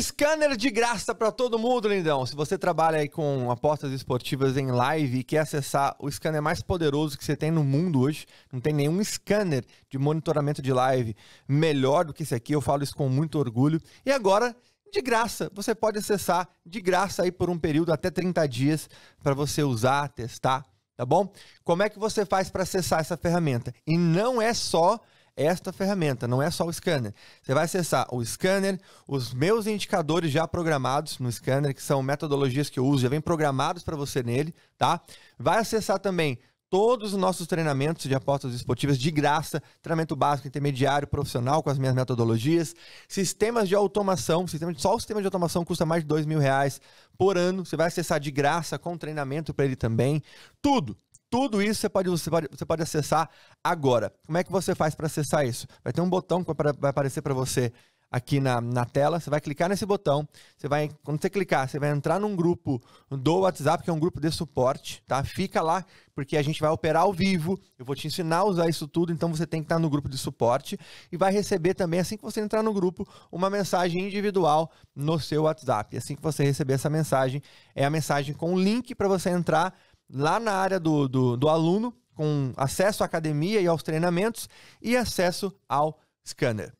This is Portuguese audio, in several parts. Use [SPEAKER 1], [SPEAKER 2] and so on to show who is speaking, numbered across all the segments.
[SPEAKER 1] Scanner de graça para todo mundo, lindão. Se você trabalha aí com apostas esportivas em live e quer acessar o scanner mais poderoso que você tem no mundo hoje, não tem nenhum scanner de monitoramento de live melhor do que esse aqui. Eu falo isso com muito orgulho. E agora, de graça, você pode acessar de graça aí por um período até 30 dias para você usar, testar, tá bom? Como é que você faz para acessar essa ferramenta? E não é só esta ferramenta, não é só o scanner. Você vai acessar o scanner, os meus indicadores já programados no scanner, que são metodologias que eu uso, já vem programados para você nele, tá? Vai acessar também todos os nossos treinamentos de apostas esportivas de graça, treinamento básico, intermediário, profissional com as minhas metodologias, sistemas de automação, sistema de, só o sistema de automação custa mais de dois mil reais por ano, você vai acessar de graça com treinamento para ele também, tudo, tudo isso você pode, você pode, você pode acessar agora. Como é que você faz para acessar isso? Vai ter um botão que vai aparecer para você aqui na, na tela. Você vai clicar nesse botão. Você vai, quando você clicar, você vai entrar num grupo do WhatsApp, que é um grupo de suporte, tá? Fica lá, porque a gente vai operar ao vivo. Eu vou te ensinar a usar isso tudo, então você tem que estar no grupo de suporte e vai receber também, assim que você entrar no grupo, uma mensagem individual no seu WhatsApp. Assim que você receber essa mensagem, é a mensagem com o link para você entrar lá na área do, do, do aluno, com acesso à academia e aos treinamentos e acesso ao scanner.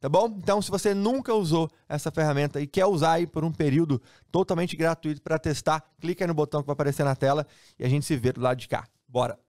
[SPEAKER 1] Tá bom? Então, se você nunca usou essa ferramenta e quer usar aí por um período totalmente gratuito para testar, clica aí no botão que vai aparecer na tela e a gente se vê do lado de cá. Bora!